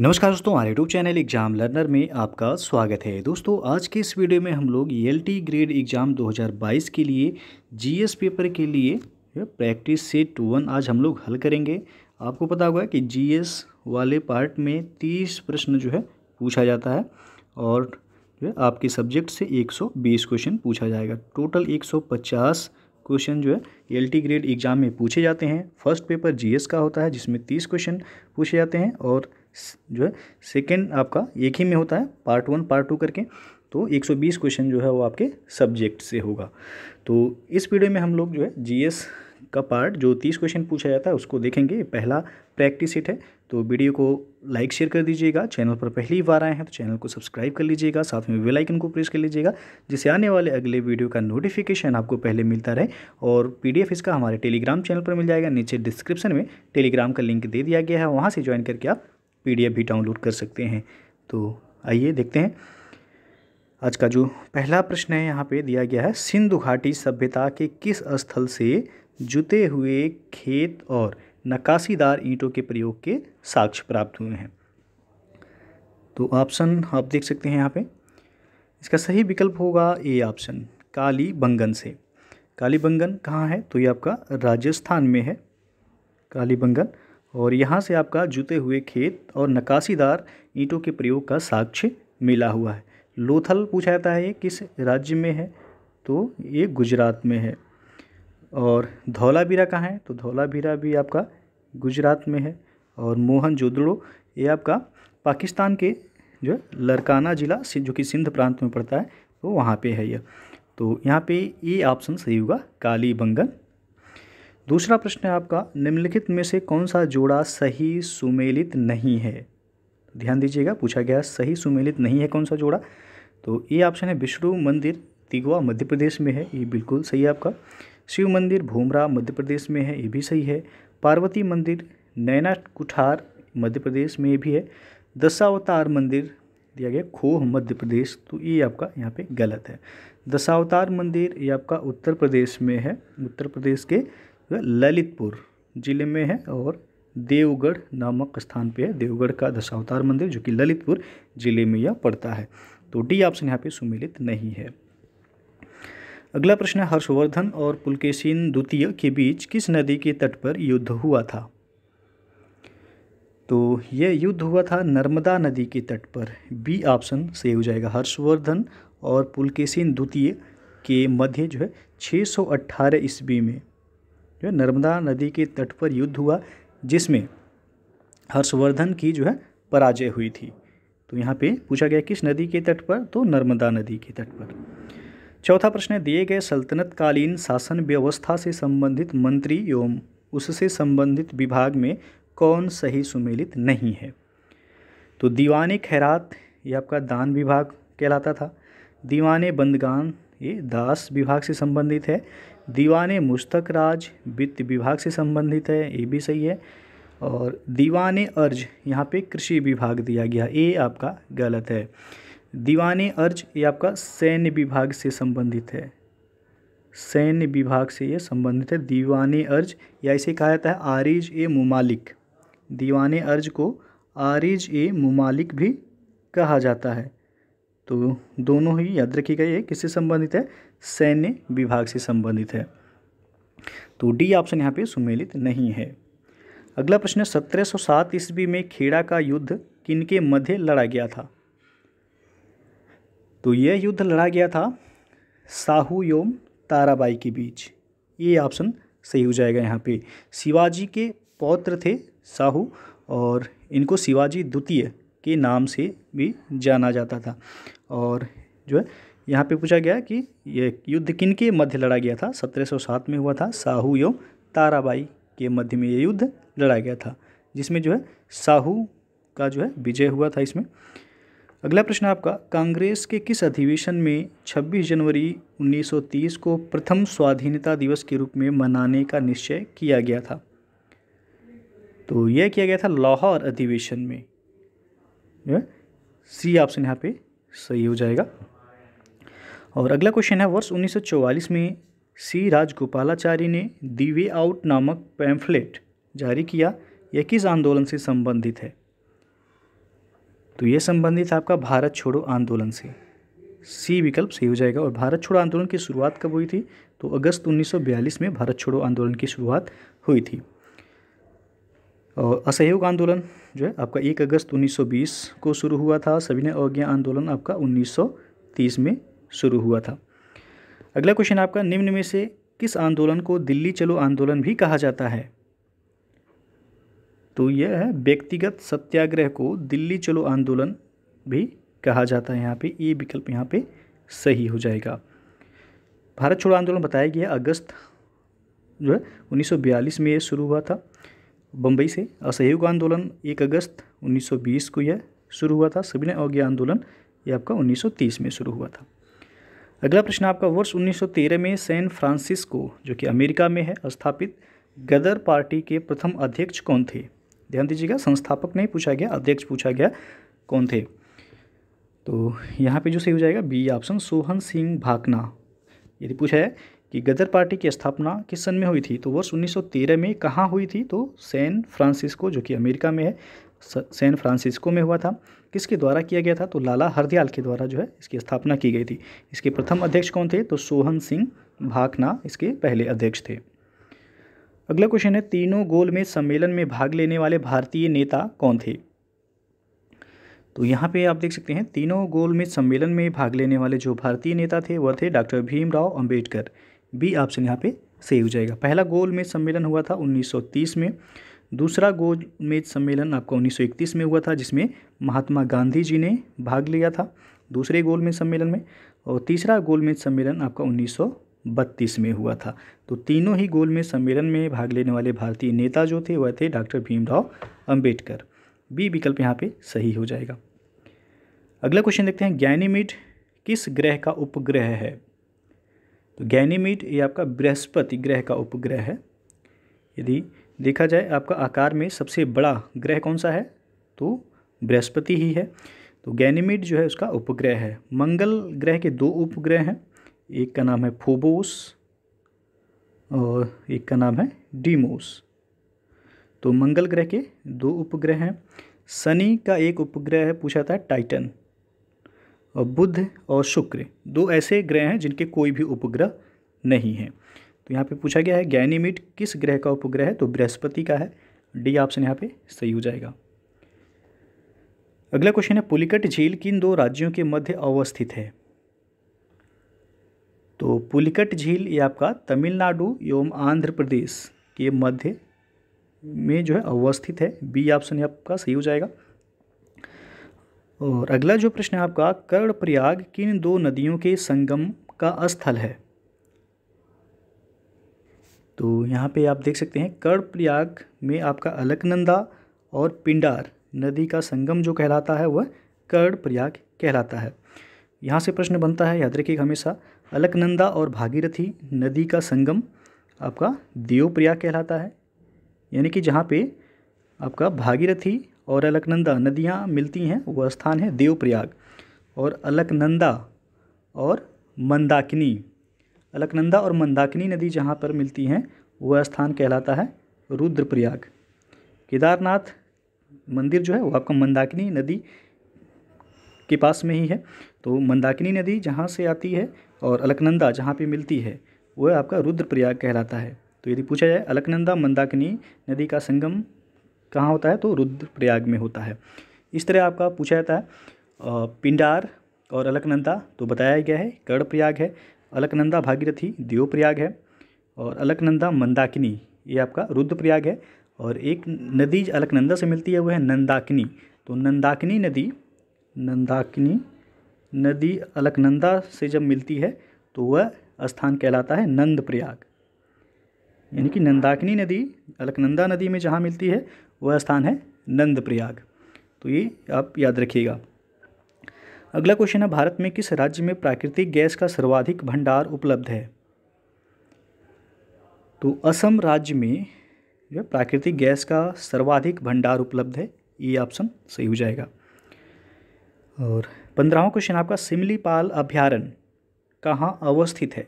नमस्कार दोस्तों हमारे यूट्यूब चैनल एग्जाम लर्नर में आपका स्वागत है दोस्तों आज के इस वीडियो में हम लोग ई ग्रेड एग्ज़ाम 2022 के लिए जीएस पेपर के लिए प्रैक्टिस सेट वन आज हम लोग हल करेंगे आपको पता होगा कि जीएस वाले पार्ट में 30 प्रश्न जो है पूछा जाता है और जो है आपके सब्जेक्ट से 120 क्वेश्चन पूछा जाएगा टोटल एक क्वेश्चन जो है एल ग्रेड एग्ज़ाम में पूछे जाते हैं फर्स्ट पेपर जी का होता है जिसमें तीस क्वेश्चन पूछे जाते हैं और जो है सेकेंड आपका एक ही में होता है पार्ट वन पार्ट टू करके तो 120 क्वेश्चन जो है वो आपके सब्जेक्ट से होगा तो इस वीडियो में हम लोग जो है जीएस का पार्ट जो तीस क्वेश्चन पूछा जाता है उसको देखेंगे पहला प्रैक्टिस सेट है तो वीडियो को लाइक शेयर कर दीजिएगा चैनल पर पहली बार आए हैं तो चैनल को सब्सक्राइब कर लीजिएगा साथ में वेलाइकन को प्रेस कर लीजिएगा जिससे आने वाले अगले वीडियो का नोटिफिकेशन आपको पहले मिलता रहे और पी इसका हमारे टेलीग्राम चैनल पर मिल जाएगा नीचे डिस्क्रिप्शन में टेलीग्राम का लिंक दे दिया गया है वहाँ से ज्वाइन करके आप पीडीएफ भी डाउनलोड कर सकते हैं तो आइए देखते हैं आज का जो पहला प्रश्न है यहाँ पे दिया गया है सिंधु घाटी सभ्यता के किस स्थल से जुते हुए खेत और नकाशीदार ईंटों के प्रयोग के साक्ष्य प्राप्त हुए हैं तो ऑप्शन आप देख सकते हैं यहाँ पे इसका सही विकल्प होगा ए ऑप्शन काली बंगन से काली बंगन कहाँ है तो ये आपका राजस्थान में है काली बंगन और यहाँ से आपका जुते हुए खेत और नकाशीदार ईंटों के प्रयोग का साक्ष्य मिला हुआ है लोथल पूछा जाता है ये किस राज्य में है तो ये गुजरात में है और धौलाबीरा कहाँ है तो धौलाबीरा भी आपका गुजरात में है और मोहन जोदड़ो ये आपका पाकिस्तान के जो है लड़काना ज़िला जो कि सिंध प्रांत में पड़ता है तो वहाँ पे है यह तो यहाँ पे ये ऑप्शन सही होगा काली बंगन दूसरा प्रश्न है आपका निम्नलिखित में से कौन सा जोड़ा सही सुमेलित नहीं है ध्यान दीजिएगा पूछा गया सही सुमेलित नहीं है कौन सा जोड़ा तो ये ऑप्शन है विष्णु मंदिर तिगवा मध्य प्रदेश में है ये बिल्कुल सही है आपका शिव मंदिर भूमरा मध्य प्रदेश में है ये भी सही है पार्वती मंदिर नैना कुठार मध्य प्रदेश में भी है दशावतार मंदिर दिया गया खोह मध्य प्रदेश तो ये आपका यहाँ पे गलत है दशावतार मंदिर ये आपका उत्तर प्रदेश में है उत्तर प्रदेश के ललितपुर ज़िले में है और देवगढ़ नामक स्थान पे है देवगढ़ का दशावतार मंदिर जो कि ललितपुर ज़िले में यह पड़ता है तो डी ऑप्शन यहाँ पे सुमिलित नहीं है अगला प्रश्न है हर्षवर्धन और पुलकेशिन द्वितीय के बीच किस नदी के तट पर युद्ध हुआ था तो यह युद्ध हुआ था नर्मदा नदी के तट पर बी ऑप्शन सही हो जाएगा हर्षवर्धन और पुलकेशिन द्वितीय के मध्य जो है 618 सौ ईस्वी में जो है नर्मदा नदी के तट पर युद्ध हुआ जिसमें हर्षवर्धन की जो है पराजय हुई थी तो यहाँ पे पूछा गया किस नदी के तट पर तो नर्मदा नदी के तट पर चौथा प्रश्न है दिए गए सल्तनतकालीन शासन व्यवस्था से संबंधित मंत्री एवं उससे संबंधित विभाग में कौन सही सुमेलित नहीं है तो दीवाने खैरात ये आपका दान विभाग कहलाता था दीवाने बंदगान ये दास विभाग से संबंधित है दीवाने मुश्तक राज वित्त विभाग से संबंधित है ये भी सही है और दीवाने अर्ज यहाँ पे कृषि विभाग दिया गया ये आपका गलत है दीवाने अर्ज ये आपका सैन्य विभाग से संबंधित है सैन्य विभाग से ये संबंधित है दीवान अर्ज या इसे कहा जाता है आरिज ए मुमालिक दीवान अर्ज को आरिज ए मुमालिक भी कहा जाता है तो दोनों ही याद रखिएगा ये किससे संबंधित है सैन्य विभाग से संबंधित है तो डी ऑप्शन यहाँ पे सुमेलित नहीं है अगला प्रश्न सत्रह सौ सात ईस्वी में खेड़ा का युद्ध किनके मध्य लड़ा गया था तो यह युद्ध लड़ा गया था साहू एवं ताराबाई के बीच ये ऑप्शन सही हो जाएगा यहाँ पे शिवाजी के पौत्र थे साहू और इनको शिवाजी द्वितीय के नाम से भी जाना जाता था और जो है यहाँ पे पूछा गया कि ये युद्ध किन के मध्य लड़ा गया था 1707 में हुआ था साहू एवं ताराबाई के मध्य में ये युद्ध लड़ा गया था जिसमें जो है साहू का जो है विजय हुआ था इसमें अगला प्रश्न आपका कांग्रेस के किस अधिवेशन में 26 जनवरी 1930 को प्रथम स्वाधीनता दिवस के रूप में मनाने का निश्चय किया गया था तो यह किया गया था लाहौर अधिवेशन में सी ऑप्शन यहाँ पे सही हो जाएगा और अगला क्वेश्चन है वर्ष 1944 में सी राजगोपालाचारी ने दी वे आउट नामक पैम्फलेट जारी किया यह किस आंदोलन से संबंधित है तो यह संबंधित आपका भारत छोड़ो आंदोलन से सी विकल्प सही हो जाएगा और भारत छोड़ो आंदोलन की शुरुआत कब हुई थी तो अगस्त 1942 में भारत छोड़ो आंदोलन की शुरुआत हुई थी और असहयोग आंदोलन जो है आपका एक अगस्त 1920 को शुरू हुआ था सविनय अवज्ञा आंदोलन आपका 1930 में शुरू हुआ था अगला क्वेश्चन आपका निम्न में से किस आंदोलन को दिल्ली चलो आंदोलन भी कहा जाता है तो यह है व्यक्तिगत सत्याग्रह को दिल्ली चलो आंदोलन भी कहा जाता है यहाँ पे ये विकल्प यहाँ पे सही हो जाएगा भारत छोड़ो आंदोलन बताया गया अगस्त जो है 1942 में ये शुरू हुआ था बम्बई से असहयोग आंदोलन एक अगस्त 1920 को यह शुरू हुआ था ने अवज्ञा आंदोलन ये आपका 1930 में शुरू हुआ था अगला प्रश्न आपका वर्ष 1913 में सैन फ्रांसिस्को जो कि अमेरिका में है स्थापित गदर पार्टी के प्रथम अध्यक्ष कौन थे ध्यान दीजिएगा संस्थापक नहीं पूछा गया अध्यक्ष पूछा गया कौन थे तो यहाँ पे जो सही हो जाएगा बी ऑप्शन सोहन सिंह भाकना यदि पूछा है कि गदर पार्टी की स्थापना किस सन में हुई थी तो वर्ष 1913 में कहाँ हुई थी तो सैन फ्रांसिस्को जो कि अमेरिका में है सैन फ्रांसिस्को में हुआ था किसके द्वारा किया गया था तो लाला हरदयाल के द्वारा जो है इसकी स्थापना की गई थी इसके प्रथम अध्यक्ष कौन थे तो सोहन सिंह भाकना इसके पहले अध्यक्ष थे अगला क्वेश्चन है तीनों गोल में सम्मेलन में भाग लेने वाले भारतीय नेता कौन थे तो यहाँ पे आप देख सकते हैं तीनों गोल में सम्मेलन में भाग लेने वाले जो भारतीय नेता थे वह थे doctor Bhimrao Ambedkar B option यहाँ पे सही हो जाएगा पहला गोल मेज सम्मेलन हुआ था 1930 में दूसरा गोल मेज सम्मेलन आपका 1931 में हुआ था जिसमें महात्मा गांधी जी ने भाग लिया था दूसरे गोल मेज सम्मेलन में और तीसरा गोल मेज सम्मेलन आपका 1932 में हुआ था तो तीनों ही गोल मेज सम्मेलन में भाग लेने वाले भारतीय नेता जो थे वह थे डॉक्टर भीमराव अम्बेडकर बी विकल्प यहाँ पे सही हो जाएगा अगला क्वेश्चन देखते हैं ज्ञानीमीठ किस ग्रह का उपग्रह है तो गैनीमीड ये आपका बृहस्पति ग्रह का उपग्रह है यदि देखा जाए आपका आकार में सबसे बड़ा ग्रह कौन सा है तो बृहस्पति ही है तो गैनीमीड जो है उसका उपग्रह है मंगल ग्रह के दो उपग्रह हैं एक का नाम है फोबोस और एक का नाम है डीमोस तो मंगल ग्रह के दो उपग्रह हैं शनि का एक उपग्रह है पूछा था टाइटन बुध और शुक्र दो ऐसे ग्रह हैं जिनके कोई भी उपग्रह नहीं है तो यहाँ पे पूछा गया है गैनीमिट किस ग्रह का उपग्रह है तो बृहस्पति का है डी ऑप्शन यहाँ पे सही हो जाएगा अगला क्वेश्चन है पुलिकट झील किन दो राज्यों के मध्य अवस्थित है तो पुलिकट झील ये आपका तमिलनाडु एवं आंध्र प्रदेश के मध्य में जो है अवस्थित है बी ऑप्शन आपका सही हो जाएगा और अगला जो प्रश्न है आपका कर्णप्रयाग किन दो नदियों के संगम का स्थल है तो यहाँ पे आप देख सकते हैं कर्णप्रयाग में आपका अलकनंदा और पिंडार नदी का संगम जो कहलाता है वह कर्णप्रयाग कहलाता है यहाँ से प्रश्न बनता है याद रखिएगा हमेशा अलकनंदा और भागीरथी नदी का संगम आपका देवप्रयाग कहलाता है यानी कि जहाँ पे आपका भागीरथी और अलकनंदा नदियाँ मिलती हैं वो स्थान है देवप्रयाग और अलकनंदा और मंदाकिनी अलकनंदा और मंदाकिनी नदी जहाँ पर मिलती हैं वह स्थान कहलाता है रुद्रप्रयाग केदारनाथ मंदिर जो है वो आपका मंदाकिनी नदी के पास में ही है तो मंदाकिनी नदी जहाँ से आती है और अलकनंदा जहाँ पे मिलती है वह आपका रुद्रप्रयाग कहलाता है तो यदि पूछा जाए अलकनंदा मंदाकिनी नदी का संगम कहाँ होता है तो रुद्रप्रयाग में होता है इस तरह आपका पूछा जाता है पिंडार और अलकनंदा तो बताया गया है कर्णप्रयाग है अलकनंदा भागीरथी प्रयाग है और अलकनंदा मंदाकिनी ये आपका रुद्रप्रयाग है और एक नदी अलकनंदा से मिलती है वह है नंदाकिनी तो नंदाकिनी नदी नंदाकिनी नदी अलकनंदा से जब मिलती है तो वह स्थान कहलाता है नंद प्रयाग यानी कि नंदाकिनी नदी अलकनंदा नदी में जहाँ मिलती है वह स्थान है नंद प्रयाग तो ये आप याद रखिएगा अगला क्वेश्चन है भारत में किस राज्य में प्राकृतिक गैस का सर्वाधिक भंडार उपलब्ध है तो असम राज्य में जो प्राकृतिक गैस का सर्वाधिक भंडार उपलब्ध है ये ऑप्शन सही हो जाएगा और पंद्रहवा क्वेश्चन आपका सिमलीपाल अभ्यारण्य कहाँ अवस्थित है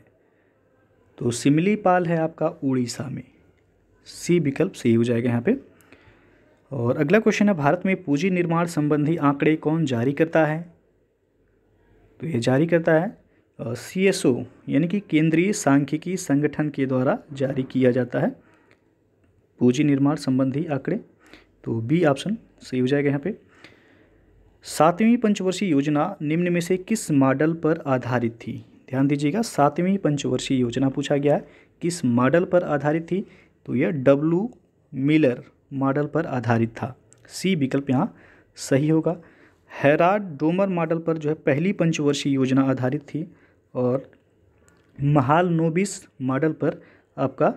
तो सिमलीपाल है आपका उड़ीसा में सी विकल्प सही हो जाएगा यहाँ पे और अगला क्वेश्चन है भारत में पूंजी निर्माण संबंधी आंकड़े कौन जारी करता है तो ये जारी करता है सी एस ओ यानी कि केंद्रीय सांख्यिकी संगठन के द्वारा जारी किया जाता है पूंजी निर्माण संबंधी आंकड़े तो बी ऑप्शन सही हो जाएगा यहाँ पे सातवीं पंचवर्षीय योजना निम्न में से किस मॉडल पर आधारित थी ध्यान दीजिएगा सातवीं पंचवर्षीय योजना पूछा गया है किस मॉडल पर आधारित थी तो यह डब्लू मिलर मॉडल पर आधारित था सी विकल्प यहाँ सही होगा हैराड डोमर मॉडल पर जो है पहली पंचवर्षीय योजना आधारित थी और महाल नोबिस मॉडल पर आपका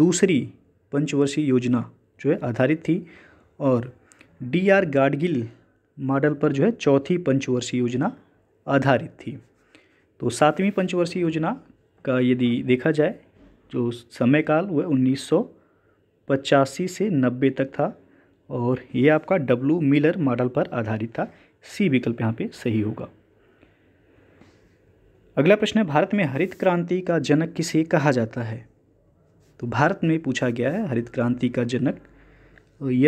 दूसरी पंचवर्षीय योजना जो है आधारित थी और डी आर गाडगिल मॉडल पर जो है चौथी पंचवर्षीय योजना आधारित थी तो सातवीं पंचवर्षीय योजना का यदि देखा जाए जो समय काल वह उन्नीस सौ पचासी से नब्बे तक था और ये आपका डब्लू मिलर मॉडल पर आधारित था सी विकल्प यहाँ पे सही होगा अगला प्रश्न है भारत में हरित क्रांति का जनक किसे कहा जाता है तो भारत में पूछा गया है हरित क्रांति का जनक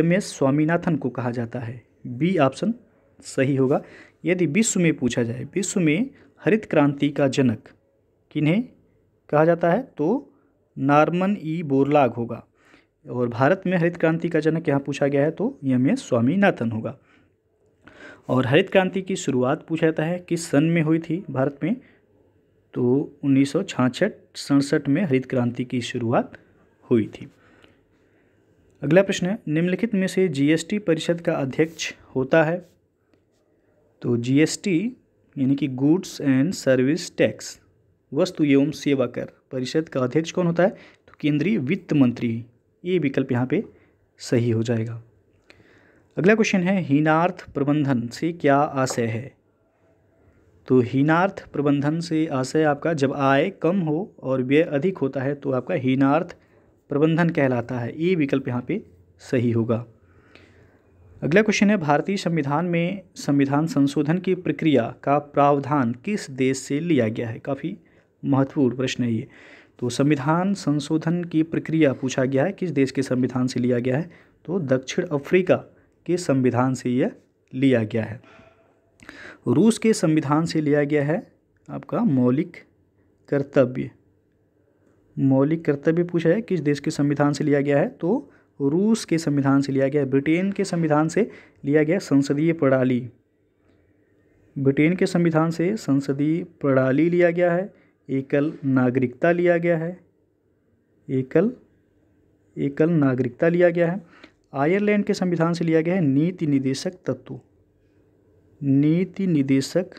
एम एस स्वामीनाथन को कहा जाता है बी ऑप्शन सही होगा यदि विश्व में पूछा जाए विश्व में हरित क्रांति का जनक किन्हें कहा जाता है तो नार्मन ई बोरलाग होगा और भारत में हरित क्रांति का जनक यहाँ पूछा गया है तो यम एस स्वामीनाथन होगा और हरित क्रांति की शुरुआत पूछा जाता है किस सन में हुई थी भारत में तो उन्नीस सौ सड़सठ में हरित क्रांति की शुरुआत हुई थी अगला प्रश्न है निम्नलिखित में से जीएसटी परिषद का अध्यक्ष होता है तो जीएसटी यानी कि गुड्स एंड सर्विस टैक्स वस्तु एवं सेवा कर परिषद का अध्यक्ष कौन होता है तो केंद्रीय वित्त मंत्री ये विकल्प यहाँ पे सही हो जाएगा अगला क्वेश्चन है हीनार्थ प्रबंधन से क्या आशय है तो हीनार्थ प्रबंधन से आशय आपका जब आय कम हो और व्यय अधिक होता है तो आपका हीनार्थ प्रबंधन कहलाता है ये विकल्प यहाँ पे सही होगा अगला क्वेश्चन है भारतीय संविधान में संविधान संशोधन की प्रक्रिया का प्रावधान किस देश से लिया गया है काफ़ी महत्वपूर्ण प्रश्न है ये तो संविधान संशोधन की प्रक्रिया पूछा गया है किस देश के संविधान से लिया गया है तो दक्षिण अफ्रीका के संविधान से यह लिया गया है रूस के संविधान से लिया गया है आपका मौलिक कर्तव्य मौलिक कर्तव्य पूछा है किस देश के संविधान से लिया गया है तो रूस के संविधान से लिया गया है ब्रिटेन के संविधान से लिया गया संसदीय प्रणाली ब्रिटेन के संविधान से संसदीय प्रणाली लिया गया है एकल नागरिकता लिया गया है एकल एकल नागरिकता लिया गया है आयरलैंड के संविधान से लिया गया है नीति निदेशक तत्व नीति निदेशक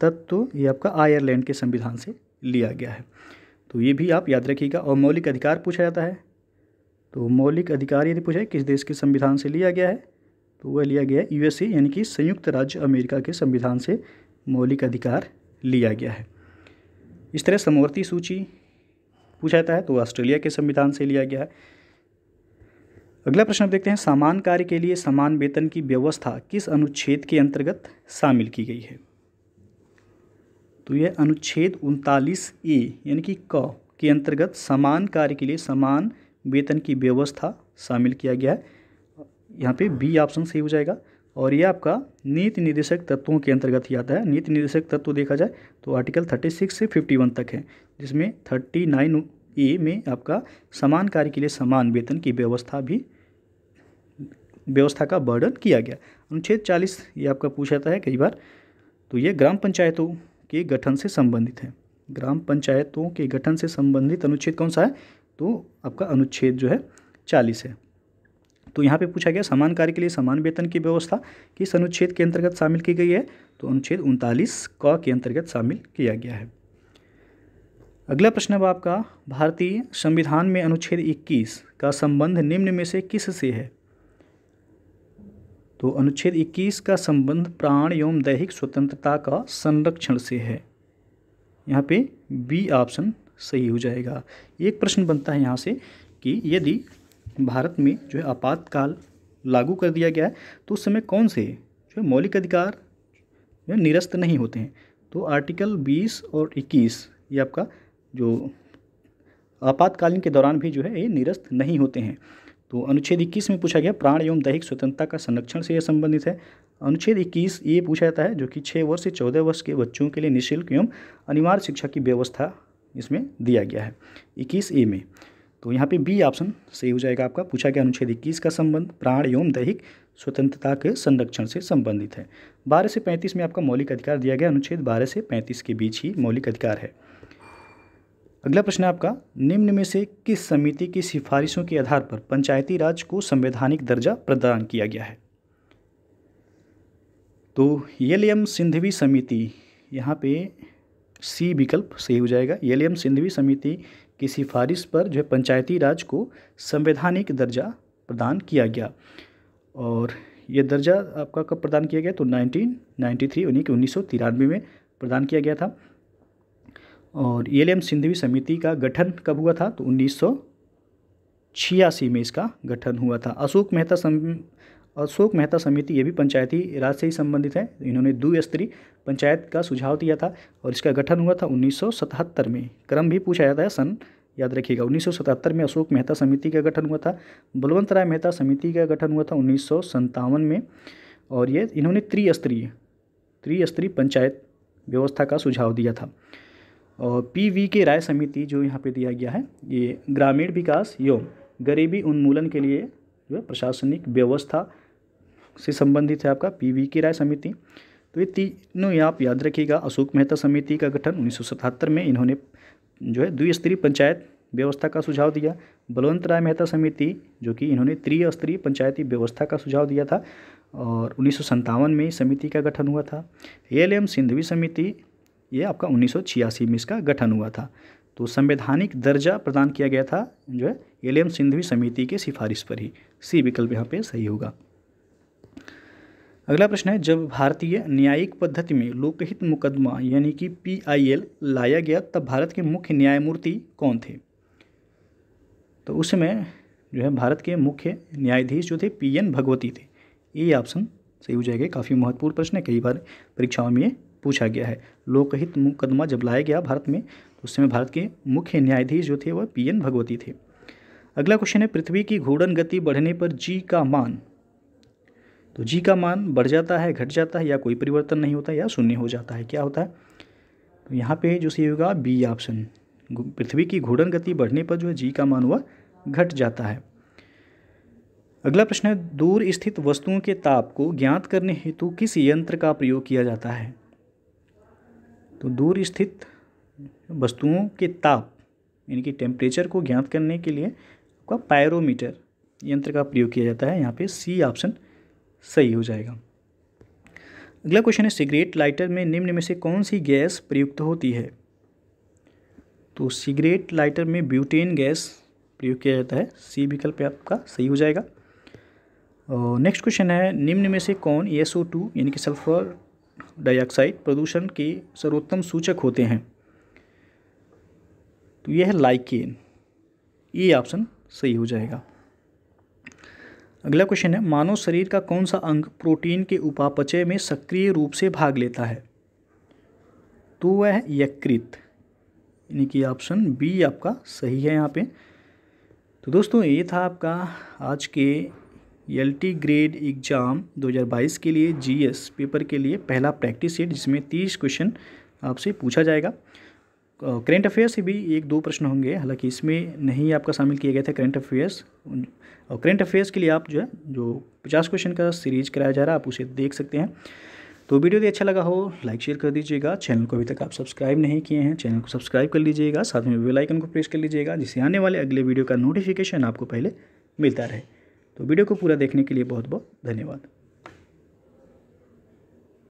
तत्व ये आपका आयरलैंड के संविधान से लिया गया है तो ये भी आप याद रखिएगा और मौलिक अधिकार पूछा जाता है तो मौलिक अधिकार यदि पूछा किस देश के संविधान से लिया गया है तो वह लिया गया है यूएसए यानी कि संयुक्त राज्य अमेरिका के संविधान से मौलिक अधिकार लिया गया है इस तरह समवर्ती सूची पूछा जाता है तो ऑस्ट्रेलिया के संविधान से लिया गया है अगला प्रश्न देखते हैं समान कार्य के लिए समान वेतन की व्यवस्था किस अनुच्छेद के अंतर्गत शामिल की गई है तो यह अनुच्छेद उनतालीस ए यानी कि क के अंतर्गत समान कार्य के लिए समान वेतन की व्यवस्था शामिल किया गया है यहाँ पे बी ऑप्शन सही हो जाएगा और ये आपका नीति निर्देशक तत्वों के अंतर्गत ही आता है नीति निर्देशक तत्व देखा जाए तो आर्टिकल थर्टी सिक्स से फिफ्टी वन तक है जिसमें थर्टी नाइन ए में आपका समान कार्य के लिए समान वेतन की व्यवस्था भी व्यवस्था का वर्णन किया गया अनुच्छेद चालीस ये आपका पूछा जाता है कई बार तो ये ग्राम पंचायतों के गठन से संबंधित है ग्राम पंचायतों के गठन से संबंधित अनुच्छेद कौन सा है तो आपका अनुच्छेद जो है चालीस है तो यहाँ पे पूछा गया समान कार्य के लिए समान वेतन की व्यवस्था किस अनुच्छेद के अंतर्गत शामिल की गई है तो अनुच्छेद उनतालीस क के अंतर्गत शामिल किया गया है अगला प्रश्न अब आपका भारतीय संविधान में अनुच्छेद इक्कीस का संबंध निम्न में से किस से है तो अनुच्छेद 21 का संबंध प्राण एवं दैहिक स्वतंत्रता का संरक्षण से है यहाँ पे बी ऑप्शन सही हो जाएगा एक प्रश्न बनता है यहाँ से कि यदि भारत में जो है आपातकाल लागू कर दिया गया है तो उस समय कौन से जो है मौलिक अधिकार जो है निरस्त नहीं होते हैं तो आर्टिकल बीस और इक्कीस ये आपका जो आपातकालीन के दौरान भी जो है ये निरस्त नहीं होते हैं तो अनुच्छेद इक्कीस में पूछा गया प्राण एवं दैहिक स्वतंत्रता का संरक्षण से यह संबंधित है अनुच्छेद इक्कीस ये पूछा जाता है जो कि छः वर्ष से चौदह वर्ष के बच्चों के लिए निःशुल्क एवं अनिवार्य शिक्षा की व्यवस्था इसमें दिया गया है इक्कीस ए में तो यहाँ पे बी ऑप्शन सही हो जाएगा आपका पूछा गया अनुच्छेद इक्कीस का संबंध प्राण एवं दैहिक स्वतंत्रता के संरक्षण से संबंधित है बारह से पैंतीस में आपका मौलिक अधिकार दिया गया अनुच्छेद बारह से पैंतीस के बीच ही मौलिक अधिकार है अगला प्रश्न है आपका निम्न में से किस समिति की सिफारिशों के आधार पर पंचायती राज को संवैधानिक दर्जा प्रदान किया गया है तो एल एम सिंधवी समिति यहाँ पे सी विकल्प सही हो जाएगा एल एम सिंधवी समिति की सिफारिश पर जो है पंचायती राज को संवैधानिक दर्जा प्रदान किया गया और ये दर्जा आपका कब प्रदान किया गया तो 1993 यानी कि उन्नीस में प्रदान किया गया था और ई एल एम सिंधवी समिति का गठन कब हुआ था तो उन्नीस छियासी में इसका गठन हुआ था अशोक मेहता सम अशोक मेहता समिति ये भी पंचायती राज से ही संबंधित है इन्होंने दो स्त्री पंचायत का सुझाव दिया था और इसका गठन हुआ था 1977 में क्रम भी पूछा जाता है सन याद रखिएगा 1977 में अशोक मेहता समिति का गठन हुआ था बलवंत राय मेहता समिति का गठन हुआ था उन्नीस में और ये इन्होंने त्रिस्तरीय त्रिस्तरीय पंचायत व्यवस्था का सुझाव दिया था और पी वी के राय समिति जो यहाँ पे दिया गया है ये ग्रामीण विकास एवं गरीबी उन्मूलन के लिए जो है प्रशासनिक व्यवस्था से संबंधित है आपका पी वी की राय समिति तो ये तीनों ये आप याद रखिएगा अशोक मेहता समिति का गठन उन्नीस में इन्होंने जो है द्विस्तरीय पंचायत व्यवस्था का सुझाव दिया बलवंत राय मेहता समिति जो कि इन्होंने त्रिस्तरीय पंचायती व्यवस्था का सुझाव दिया था और उन्नीस में समिति का गठन हुआ था एल एम सिंधवी समिति ये आपका उन्नीस में इसका गठन हुआ था तो संवैधानिक दर्जा प्रदान किया गया था जो है एल एम सिंधवी समिति के सिफारिश पर ही सी विकल्प यहाँ पे सही होगा अगला प्रश्न है जब भारतीय न्यायिक पद्धति में लोकहित मुकदमा यानी कि पीआईएल लाया गया तब भारत के मुख्य न्यायमूर्ति कौन थे तो उस समय जो है भारत के मुख्य न्यायाधीश जो थे पी एन भगवती थे ये ऑप्शन सही हो जाएगा काफ़ी महत्वपूर्ण प्रश्न है कई बार परीक्षाओं में पूछा गया है लोकहित मुकदमा जब लाया गया भारत में तो उस समय भारत के मुख्य न्यायाधीश जो थे वह पी एन भगवती थे अगला क्वेश्चन है पृथ्वी की घूर्णन गति बढ़ने पर जी का मान तो जी का मान बढ़ जाता है घट जाता है या कोई परिवर्तन नहीं होता या शून्य हो जाता है क्या होता है तो यहाँ पे जो सही होगा बी ऑप्शन पृथ्वी की घूर्णन गति बढ़ने पर जो है जी का मान हुआ घट जाता है अगला प्रश्न है दूर स्थित वस्तुओं के ताप को ज्ञात करने हेतु किस यंत्र का प्रयोग किया जाता है तो दूर स्थित वस्तुओं के ताप यानी कि टेम्परेचर को ज्ञात करने के लिए आपका पायरोमीटर यंत्र का प्रयोग किया जाता है यहाँ पे सी ऑप्शन सही हो जाएगा अगला क्वेश्चन है सिगरेट लाइटर में निम्न में से कौन सी गैस प्रयुक्त होती है तो सिगरेट लाइटर में ब्यूटेन गैस प्रयोग किया जाता है सी विकल्प आपका सही हो जाएगा और नेक्स्ट क्वेश्चन है निम्न में से कौन एस ओ टू यानी कि सल्फर डाइऑक्साइड प्रदूषण के सर्वोत्तम सूचक होते हैं तो यह है लाइकेन ये ऑप्शन सही हो जाएगा अगला क्वेश्चन है मानव शरीर का कौन सा अंग प्रोटीन के उपापचय में सक्रिय रूप से भाग लेता है तो वह है यकृत यानी कि ऑप्शन बी आपका सही है यहाँ पे तो दोस्तों ये था आपका आज के एल टी ग्रेड एग्ज़ाम 2022 के लिए जीएस पेपर के लिए पहला प्रैक्टिस सेट जिसमें 30 क्वेश्चन आपसे पूछा जाएगा करेंट अफेयर्स से भी एक दो प्रश्न होंगे हालांकि इसमें नहीं आपका शामिल किए गए थे करेंट अफेयर्स और करेंट अफेयर्स के लिए आप जो है जो पचास क्वेश्चन का सीरीज कराया जा रहा है आप उसे देख सकते हैं तो वीडियो यदि अच्छा लगा हो लाइक शेयर कर दीजिएगा चैनल को अभी तक आप सब्सक्राइब नहीं किए हैं चैनल को सब्सक्राइब कर लीजिएगा साथ में वेलाइकन को प्रेस कर लीजिएगा जिससे आने वाले अगले वीडियो का नोटिफिकेशन आपको पहले मिलता रहे तो वीडियो को पूरा देखने के लिए बहुत बहुत धन्यवाद